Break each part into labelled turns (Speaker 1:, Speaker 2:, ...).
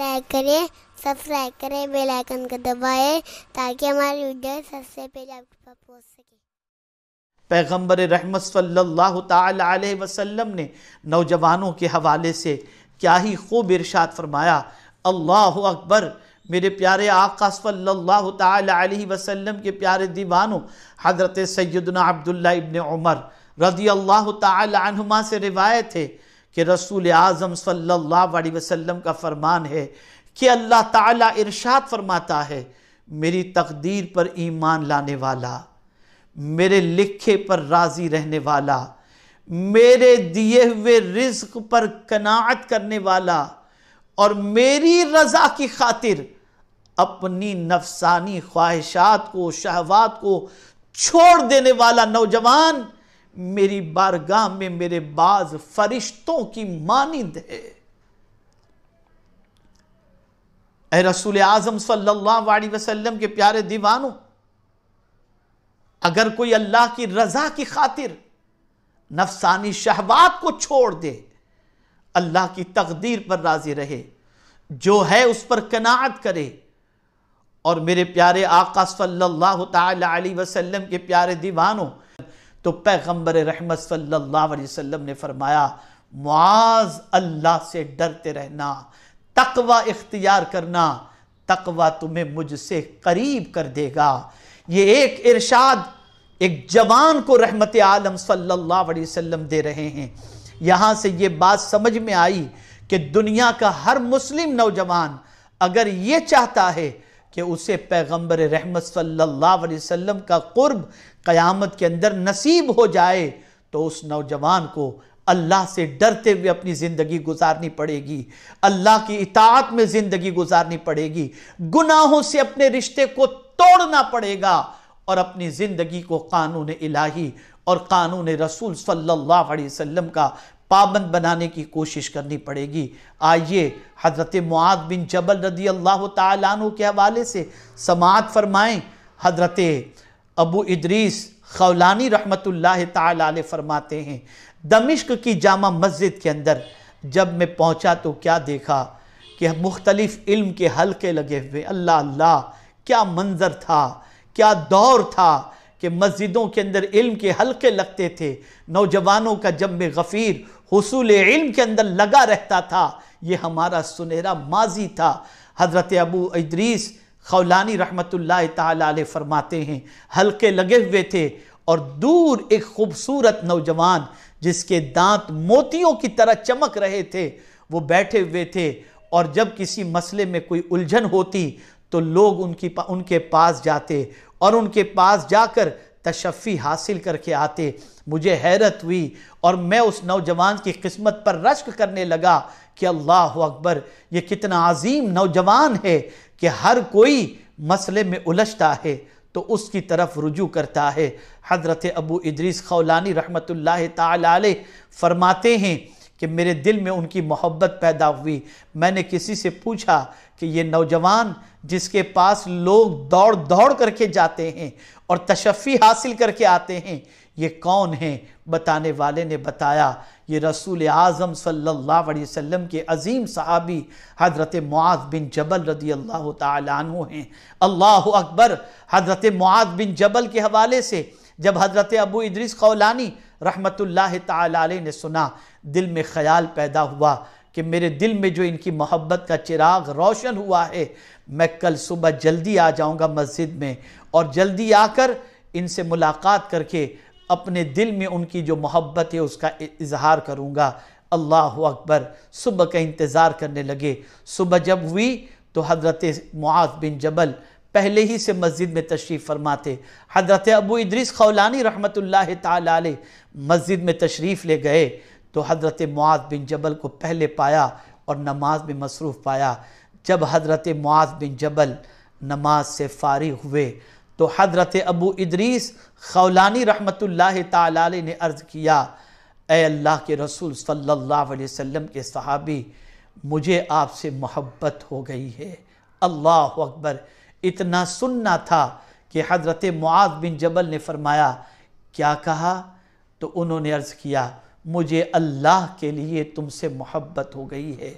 Speaker 1: like करें subscribe करें bell icon को दबाएं ताकि हमारी वीडियो सबसे पहले आपके पास पहुंच सके पैगम्बर रहमत सल्लल्लाहु ताला अलैहि वसल्लम ने नौजवानों के हवाले से क्या ही खूब इरशाद फरमाया अल्लाह अकबर मेरे प्यारे आका सल्लल्लाहु ताला अलैहि वसल्लम के प्यारे दीवानों हज़रत सैदना अब्दुल्ला इबन उमर रदी अल्लाह तुमा से रिवायत है कि रसूल आज़म सल्ला वसम का फरमान है कि अल्लाह ताला इरशाद फरमाता है मेरी तकदीर पर ईमान लाने वाला मेरे लिखे पर राज़ी रहने वाला मेरे दिए हुए रिज्क पर कनात करने वाला और मेरी रज़ा की खातिर अपनी नफसानी ख्वाहिशात को शहवात को छोड़ देने वाला नौजवान मेरी बारगाह में मेरे बाज फरिश्तों की मानिंद है अरे रसूल आजम सल्लल्लाहु अलैहि वसल्लम के प्यारे दीवानों अगर कोई अल्लाह की रजा की खातिर नफसानी शहबाब को छोड़ दे अल्लाह की तकदीर पर राजी रहे जो है उस पर कनात करे और मेरे प्यारे आका सल्लल्लाहु अलैहि वसल्लम के प्यारे दीवानों तो पैगम्बर रहमत सल्लाम ने फरमाया मुआज अल्लाह से डरते रहना तकवा इख्तियार करना तकवा तुम्हें मुझसे करीब कर देगा ये एक इरशाद एक जवान को रहमत आलम सल्लल्लाहु अलैहि वसल्लम दे रहे हैं यहाँ से ये बात समझ में आई कि दुनिया का हर मुस्लिम नौजवान अगर ये चाहता है कि उसे पैगम्बर रहमत सल्ला वसम का क़ुर्ब क़यामत के अंदर नसीब हो जाए तो उस नौजवान को अल्लाह से डरते हुए अपनी ज़िंदगी गुजारनी पड़ेगी अल्लाह की इतात में ज़िंदगी गुजारनी पड़ेगी गुनाहों से अपने रिश्ते को तोड़ना पड़ेगा और अपनी ज़िंदगी को कानून इलाही और कानून रसूल सल्लल्लाहु अलैहि वसल्लम का पाबंद बनाने की कोशिश करनी पड़ेगी आइए हज़रत मुआद बिन जबल रदी अल्लाह तु के हवाले से समात फरमाएं हज़रत अबू इदरीस खौलानी रहमत ला फरमाते हैं दमिश्क की जामा मस्जिद के अंदर जब मैं पहुंचा तो क्या देखा कि मुख्तलिफ़ इल्म के हल्के लगे हुए अल्लाह अल्लाह क्या मंज़र था क्या दौर था कि मस्जिदों के अंदर इल्म के हल्के लगते थे नौजवानों का जब में गफ़ीर हसूल इल्म के अंदर लगा रहता था ये हमारा सुनहरा माजी था हज़रत अबू इदरीस खौलानी रहमत ला फरमाते हैं हल्के लगे हुए थे और दूर एक खूबसूरत नौजवान जिसके दांत मोतियों की तरह चमक रहे थे वो बैठे हुए थे और जब किसी मसले में कोई उलझन होती तो लोग उनकी पा, उनके पास जाते और उनके पास जाकर तशफ़ी हासिल करके आते मुझे हैरत हुई और मैं उस नौजवान की किस्मत पर रश्क करने लगा कि अल्लाह अकबर ये कितना अजीम नौजवान है कि हर कोई मसले में उलझता है तो उसकी तरफ रुजू करता है हज़रत अबू इदरीस खौलानी रहमत ला फरमाते हैं कि मेरे दिल में उनकी मोहब्बत पैदा हुई मैंने किसी से पूछा कि ये नौजवान जिसके पास लोग दौड़ दौड़ करके जाते हैं और तशफ़ी हासिल करके आते हैं ये कौन है बताने वाले ने बताया ये रसूल आज़म सल्लल्लाहु अलैहि वसल्लम के अजीम सहाबी हज़रत मुआज़ बिन जबल रदी अल्लाह तु हैं अल्लाह अकबर हज़रत मुआज़ बिन जबल के हवाले से जब हज़रत अबू इदरीस खौलानी रहमतुल्लाह रहमत ने सुना दिल में ख्याल पैदा हुआ कि मेरे दिल में जो इनकी मोहब्बत का चिराग रोशन हुआ है मैं कल सुबह जल्दी आ जाऊंगा मस्जिद में और जल्दी आकर इनसे मुलाकात करके अपने दिल में उनकी जो मोहब्बत है उसका इजहार करूँगा अल्लाह अकबर सुबह का इंतज़ार करने लगे सुबह जब हुई तो हज़रत मुआज़ बिन जबल पहले ही से मस्जिद में तशरीफ़ फरमाते हज़रत अबू इदरीस खौलानी रहमत ला मस्जिद में तशरीफ़ ले गए तो हज़रत मुआज़ बिन जबल को पहले पाया और नमाज में मसरूफ़ पाया जब हज़रत मुआज़ बिन जबल नमाज से फारिग हुए तो हज़रत अबू इदरीस खौलानी रहमत ला ने अर्ज़ किया अल्लाह के रसूल सल्ला वसम के सहाबी मुझे आपसे मोहब्बत हो गई है अल्लाह अकबर इतना सुनना था कि हज़रत मुआज़ बिन जबल ने फरमाया क्या कहा तो उन्होंने अर्ज़ किया मुझे अल्लाह के लिए तुमसे मोहब्बत हो गई है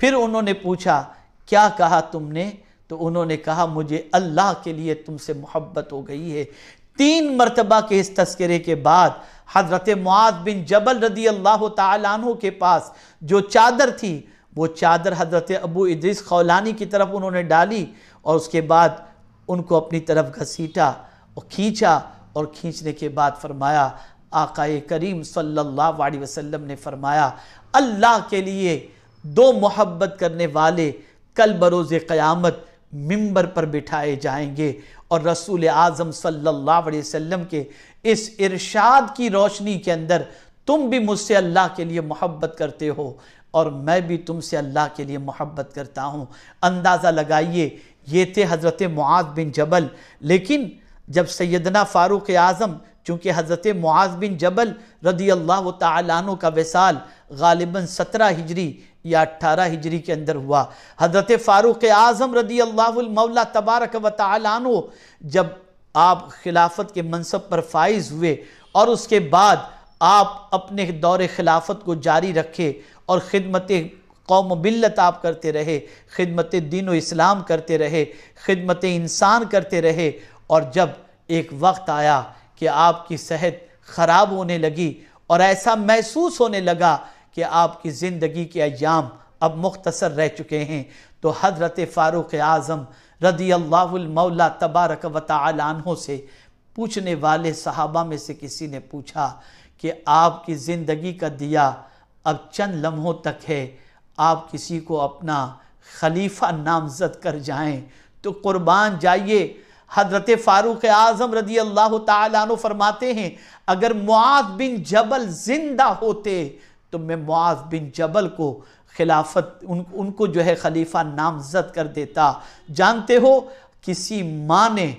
Speaker 1: फिर उन्होंने पूछा क्या कहा तुमने तो उन्होंने कहा मुझे अल्लाह के लिए तुमसे मोहब्बत हो गई है तीन मरतबा के इस तस्करे के बाद हज़रत मुआद बिन जबल रदी अल्लाह तु के पास जो चादर थी वो चादर हज़रत अबू इद्रिस खौलानी की तरफ उन्होंने डाली और उसके बाद उनको अपनी तरफ घसीटा और खींचा और खींचने के बाद फरमाया आकाए करीम सल्लल्लाहु अलैहि वसल्लम ने फरमाया अल्लाह के लिए दो मोहब्बत करने वाले कल बरोज़ क़यामत मिंबर पर बिठाए जाएंगे और रसूल आज़म सल्लल्लाहु अलैहि वसल्लम के इस इरशाद की रोशनी के अंदर तुम भी मुझसे अल्लाह के लिए मोहब्बत करते हो और मैं भी तुमसे अल्लाह के लिए मोहब्बत करता हूँ अंदाज़ा लगाइए ये थे हज़रत मुआज़ बिन जबल लेकिन जब सैदना फ़ारूक़ आज़म चूँकि हज़रत मुआज़ बिन जबल रदी अल्लाह तु का विसाल गालिबा सत्रह हिजरी या अट्ठारह हिजरी के अंदर हुआ हज़रत फ़ारूक़ आज़म रदी अल्लाहमौला तबारक व तु जब आप खिलाफत के मनसब पर फाइज हुए और उसके बाद आप अपने दौरे खिलाफत को जारी रखे और ख़िदमत कौम बिल्लत आप करते रहे खिदमत दिन व इस्लाम करते रहे खिदमत इंसान करते रहे और जब एक वक्त आया कि आपकी सेहत ख़राब होने लगी और ऐसा महसूस होने लगा कि आपकी ज़िंदगी के अयाम अब मुख्तसर रह चुके हैं तो हज़रत फ़ारूक़ आज़म रदी अल्लाहमौला तबारक वालों से पूछने वाले सहाबा में से किसी ने पूछा कि आपकी ज़िंदगी का दिया अब चंद लम्हों तक है आप किसी को अपना खलीफा नामजद कर जाएं तो क़ुरबान जाइए हज़रत फ़ारूक़ आज़म रदी अल्लाह तु फरमाते हैं अगर मुआज़ बिन जबल ज़िंदा होते तो मैं मुआज़ बिन जबल को खिलाफत उन उनको जो है खलीफा नामजद कर देता जानते हो किसी माँ ने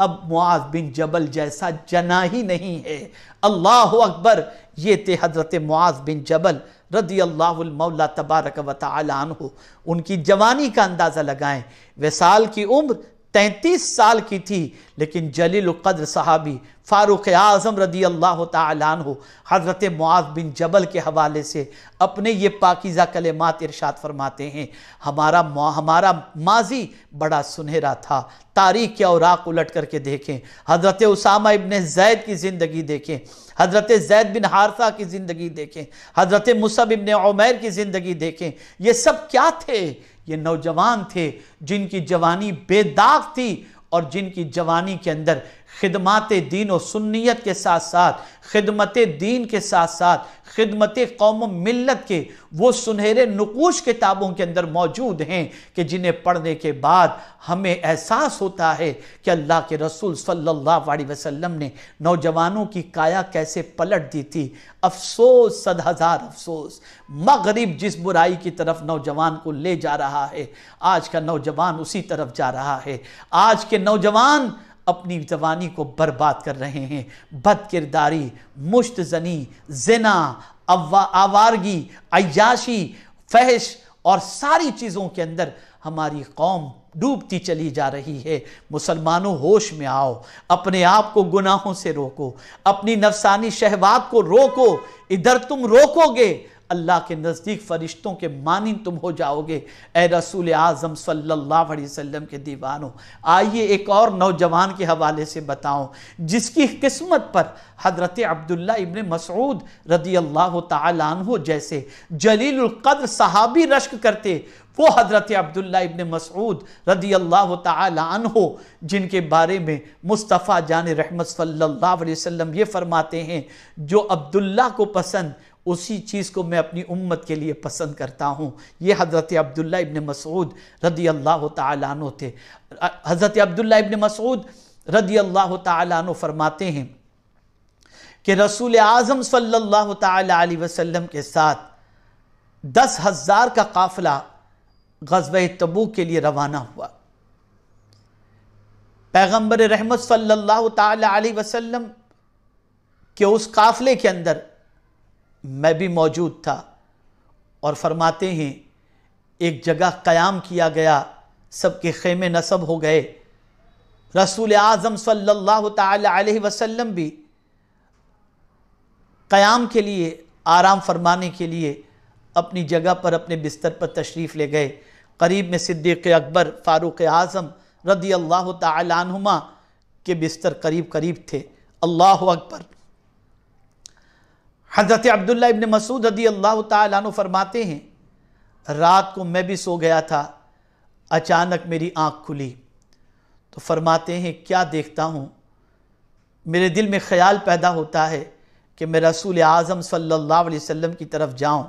Speaker 1: अब मुआज़ बिन जबल जैसा जना ही नहीं है अल्लाह अकबर ये थे हज़रत मुआज़ बिन जबल रदी अल्लाहमौला तबारक वन हो उनकी जवानी का अंदाज़ा लगाएं वसाल की उम्र तैंतीस साल की थी लेकिन जलील कद्र साहबी फारुक़ आज़म रदी अल्लाह हो हज़रत मुआज़ बिन जबल के हवाले से अपने ये पाकिज़ा कलेमात इरशाद फरमाते हैं हमारा हमारा माजी बड़ा सुनहरा था तारीख के औराक उलट करके देखें हज़रत उसामा इबन जैद की ज़िंदगी देखें हज़रत जैद बिन हारसा की ज़िंदगी देखें हज़रत मुसब इबन उमैर की ज़िंदगी देखें ये सब क्या थे ये नौजवान थे जिनकी जवानी बेदाग थी और जिनकी जवानी के अंदर खिदमत दीन और सुन्नीत के साथ साथ खिदमत दीन के साथ साथ खिदमत कौम मिलत के वो सुनहरे नकूश किताबों के अंदर मौजूद हैं कि जिन्हें पढ़ने के बाद हमें एहसास होता है कि अल्लाह के रसूल सल्लल्लाहु अलैहि वसल्लम ने नौजवानों की काया कैसे पलट दी थी अफसोस सद हज़ार अफसोस मगरब जिस बुराई की तरफ नौजवान को ले जा रहा है आज का नौजवान उसी तरफ जा रहा है आज के नौजवान अपनी जवानी को बर्बाद कर रहे हैं बद किरदारी मुश्त जनी जना आवारगी अयाशी फहश और सारी चीज़ों के अंदर हमारी कौम डूबती चली जा रही है मुसलमानों होश में आओ अपने आप को गुनाहों से रोको अपनी नफसानी शहबाब को रोको इधर तुम रोकोगे अल्लाह के नज़दीक फ़रिश्तों के मानिन तुम हो जाओगे ए रसूल आज़म सल्लल्लाहु अलैहि वसल्लम के दीवानों आइए एक और नौजवान के हवाले से बताऊं जिसकी किस्मत पर हज़रत अब्दुल्ला इबन मसूद रदी अल्लाह तहो जैसे जलीलकद्र सहाबी रश्क करते वो हज़रत अब्दुल्ला इबन मसऊद रदी अल्लाह तहो जिनके बारे में मुस्तफ़ा जान रहमत सल्लल्लाहु अलैहि वसल्लम ये फ़रमाते हैं जो अब्दुल्ला को पसंद उसी चीज़ को मैं अपनी उम्मत के लिए पसंद करता हूँ ये हज़रत अब्दुल्ला इबन मसूद रदी अल्लाह तु थे हज़रत अब्दुल्ला इबन मसूद रदी अल्लाह तु फरमाते हैं कि रसूल आज़म सल्लल्लाहु सल्ला वसल्लम के साथ दस हज़ार का काफ़िला गजब तबू के लिए रवाना हुआ पैगम्बर रहमत सल्लल्लाहु अलैहि वसल्लम के उस काफ़िले के अंदर मैं भी मौजूद था और फरमाते हैं एक जगह क़याम किया गया सबके खेमे नसब हो गए रसूल आज़म सल्लल्लाहु अलैहि वसल्लम भी क़याम के लिए आराम फरमाने के लिए अपनी जगह पर अपने बिस्तर पर तशरीफ़ ले गए करीब में सिद्दीक़ अकबर फ़ारूक़ आज़म रदी अल्लाह तुमा के बिस्तर करीब करीब थे अल्लाह अकबर हज़रत अब्दुल्ला इबन मसूद रदी अल्लाह तु फरमाते हैं रात को मैं भी सो गया था अचानक मेरी आँख खुली तो फरमाते हैं क्या देखता हूँ मेरे दिल में ख्याल पैदा होता है कि मैं रसूल आज़म सल्लल्लाहु अलैहि वसल्लम की तरफ जाऊँ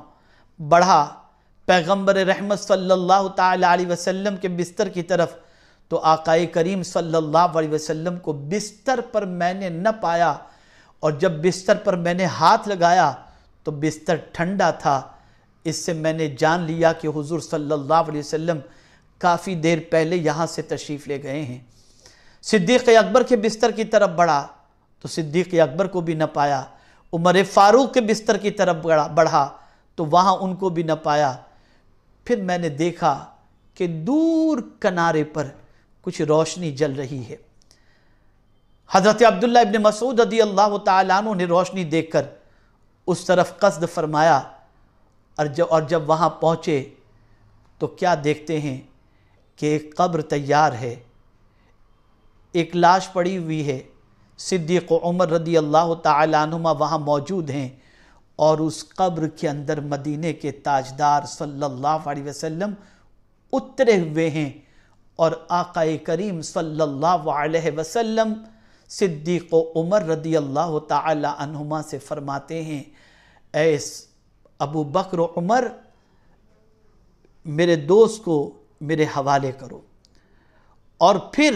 Speaker 1: बढ़ा पैगम्बर रहमत सल्लल्लाहु अलैहि वसल्लम के बिस्तर की तरफ तो आकाए करीम सल्लल्लाहु अलैहि वसल्लम को बिस्तर पर मैंने न पाया और जब बिस्तर पर मैंने हाथ लगाया तो बिस्तर ठंडा था इससे मैंने जान लिया कि हुजूर सल्लल्लाहु अलैहि वसल्लम काफ़ी देर पहले यहाँ से तशरीफ़ ले गए हैं सिद्दीक़ अकबर के बिस्तर की तरफ बढ़ा तो सिद्दीक़ अकबर को भी न पाया उमर फ़ारूक के बिस्तर की तरफ बढ़ा बढ़ा तो वहाँ उनको भी न पाया फिर मैंने देखा कि दूर किनारे पर कुछ रोशनी जल रही है हज़रत अब्दुल्ला इबन मसूद रदी अल्लाह तु ने रोशनी कर उस तरफ कस्द फरमाया और जब और जब वहाँ पहुँचे तो क्या देखते हैं कि एक कब्र तैयार है एक लाश पड़ी हुई है सिद्दीक उमर रदी अल्लाह तुमा वहाँ मौजूद हैं और उस कब्र के अंदर मदीने के ताजदार सल्ला वसम उतरे हुए हैं और आका करीम सल्ला अलैहि सिद्दीक़ उमर रदी अल्लाह तुमा से फ़रमाते हैं एस अबू बकर उमर मेरे दोस्त को मेरे हवाले करो और फिर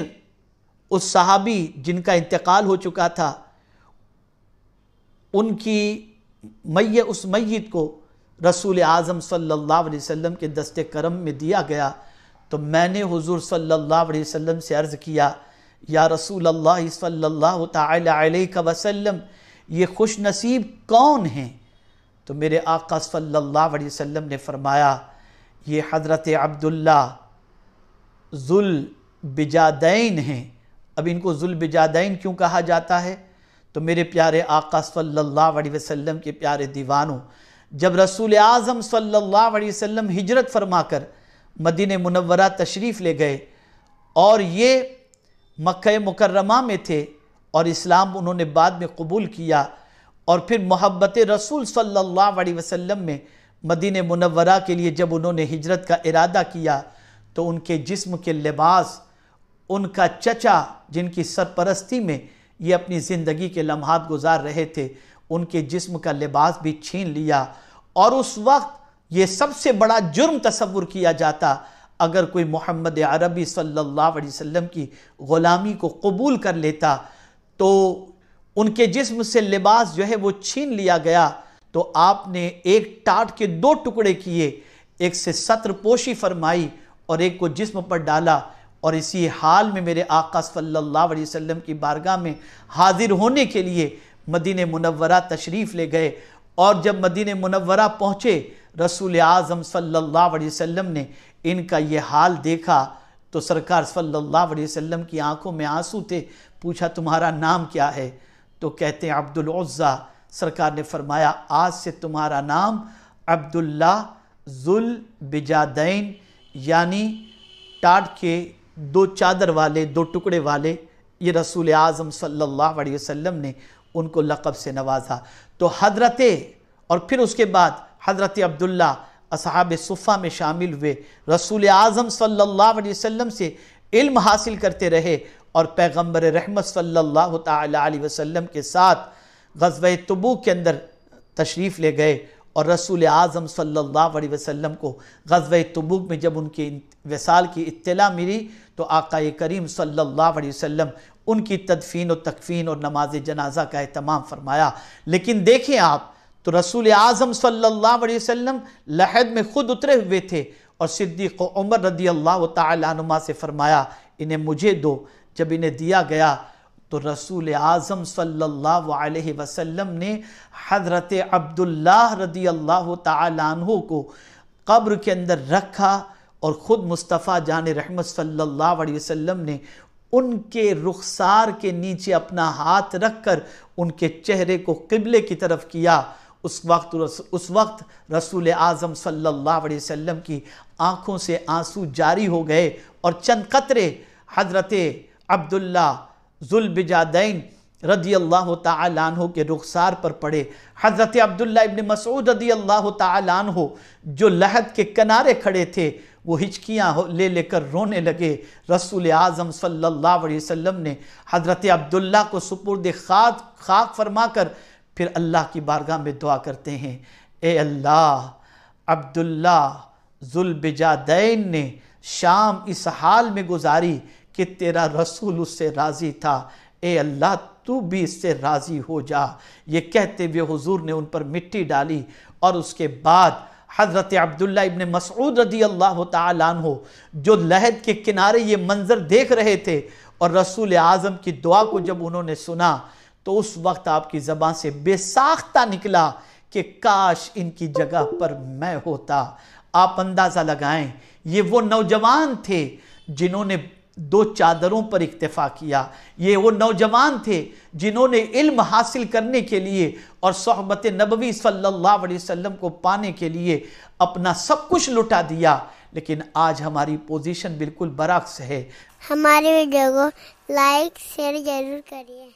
Speaker 1: उस सहाबी जिनका इंतकाल हो चुका था उनकी मै उस मैत को रसूल आज़म सल्ला अलैहि के दस्ते करम में दिया गया तो मैंने हुजूर सल्लल्लाहु अलैहि वसल्लम से अर्ज़ किया या रसूल अल्लाह सल्लल्लाहु अलैहि वसल्लम ये खुश नसीब कौन हैं तो मेरे आका सल्लल्लाहु अलैहि वसल्लम ने फरमाया ये हज़रत अब्दुल्ला जुल बिजादैन हैं अब इनको जुल बिजादैन क्यों कहा जाता है तो मेरे प्यारे आका सल्लल्लाहु अलैहि वसल्लम के प्यारे दीवानों जब रसूल आज़म सल्लल्लाहु अलैहि वसल्लम हिजरत फरमाकर मदीन मुनवरा तशरीफ़ ले गए और ये मक्का मुकर्रमा में थे और इस्लाम उन्होंने बाद में कबूल किया और फिर मोहब्बत रसूल सल्ला वसलम में मदीन मनवरा के लिए जब उन्होंने हिजरत का इरादा किया तो उनके जिस्म के लिबास उनका चचा जिनकी सरपरस्ती में ये अपनी ज़िंदगी के लम्हा गुजार रहे थे उनके जिस्म का लिबास भी छीन लिया और उस वक्त ये सबसे बड़ा जुर्म तस्वुर किया जाता अगर कोई मोहम्मद अरबी सल्लल्लाहु अलैहि वसल्लम की ग़ुलामी को कबूल कर लेता तो उनके जिस्म से लिबास जो है वो छीन लिया गया तो आपने एक टाट के दो टुकड़े किए एक से सत्र पोशी फरमाई और एक को जिस्म पर डाला और इसी हाल में मेरे आका सल्लल्लाहु अलैहि वसल्लम की बारगाह में हाजिर होने के लिए मदीन मुनवरा तशरीफ़ ले गए और जब मदीन मुनवरा पहुँचे रसूल आज़म सल्लल्लाहु अलैहि वसल्लम ने इनका ये हाल देखा तो सरकार सल्लल्लाहु अलैहि वसल्लम की आंखों में आंसू थे पूछा तुम्हारा नाम क्या है तो कहते हैं अब्दुल अब्दुल्ज़ा सरकार ने फरमाया आज से तुम्हारा नाम अब्दुल्ला जुल बिजादैन यानी टाट के दो चादर वाले दो टुकड़े वाले ये रसूल आज़म सल्लल्लाहु अलैहि वसल्लम ने उनको लक़ब से नवाजा तो हजरत और फिर उसके बाद हजरत अब्दुल्ला असहाब सुफ़ा में शामिल हुए रसूल आज़म सल्लल्लाहु से इल्म हासिल करते रहे और पैगम्बर रहमत सल्ला अलैहि के साथ गजब तबू के अंदर तशरीफ़ ले गए और रसूल आज़म सल्ला वसम को गजब तबूक में जब उनके वसाल की इत्तला मिली तो आका करीम सल्ला वसम उनकी तदफीन और तकफीन और नमाज जनाजा का अहतमाम फरमाया लेकिन देखें आप तो रसूल आज़म सल्लल्लाहु अलैहि वसल्लम लहद में ख़ुद उतरे हुए थे और सिद्दीक़ उमर रदी अल्लाह तुमा से फ़रमाया इन्हें मुझे दो जब इन्हें दिया गया तो रसूल आज़म सल्लल्लाहु अलैहि वसल्लम ने हज़रत अब्दुल्ला रदी अल्लाह तु को कब्र के अंदर रखा और ख़ुद मुस्तफ़ा जान रहमत सल्ला अलैहि ने उनके रुखसार के नीचे अपना हाथ रख कर उनके चेहरे को किबले की तरफ किया उस वक्त उस वक्त रसूल आज़म सल्लल्लाहु अलैहि वसल्लम की आँखों से आंसू जारी हो गए और चंद कतरे हज़रत अब्दुल्ला जुल्बिजादैन रदी अल्लाह तहो के रुखसार पर पड़े हज़रत अब्दुल्ला इबन मसूद रदी अल्लाह तहो जो लहद के किनारे खड़े थे वो हिचकियाँ ले लेकर रोने लगे रसूल आज़म सल्लल्लाहु अलैहि वसल्लम ने हज़रत अब्दुल्ला को सुपुर्द खाक खाक फरमा कर फिर अल्लाह की बारगाह में दुआ करते हैं ए अल्लाह अब्दुल्ला जुल्बिजादैन ने शाम इस हाल में गुजारी कि तेरा रसूल उससे राज़ी था ए अल्लाह तू भी इससे राज़ी हो जा ये कहते हुए हुजूर ने उन पर मिट्टी डाली और उसके बाद हज़रत अब्दुल्ला इबन मसूद रदी अल्लाह हो जो लहद के किनारे ये मंज़र देख रहे थे और रसूल आज़म की दुआ को जब उन्होंने सुना तो उस वक्त आपकी ज़बान से बेसाख्ता निकला कि काश इनकी जगह पर मैं होता आप अंदाज़ा लगाएं ये वो नौजवान थे जिन्होंने दो चादरों पर इक्तफ़ा किया ये वो नौजवान थे जिन्होंने इल्म हासिल करने के लिए और सहबत नबवी सल्लल्लाहु अलैहि वसल्लम को पाने के लिए अपना सब कुछ लुटा दिया लेकिन आज हमारी पोजीशन बिल्कुल बरक्स है हमारे वीडियो को लाइक शेयर ज़रूर करिए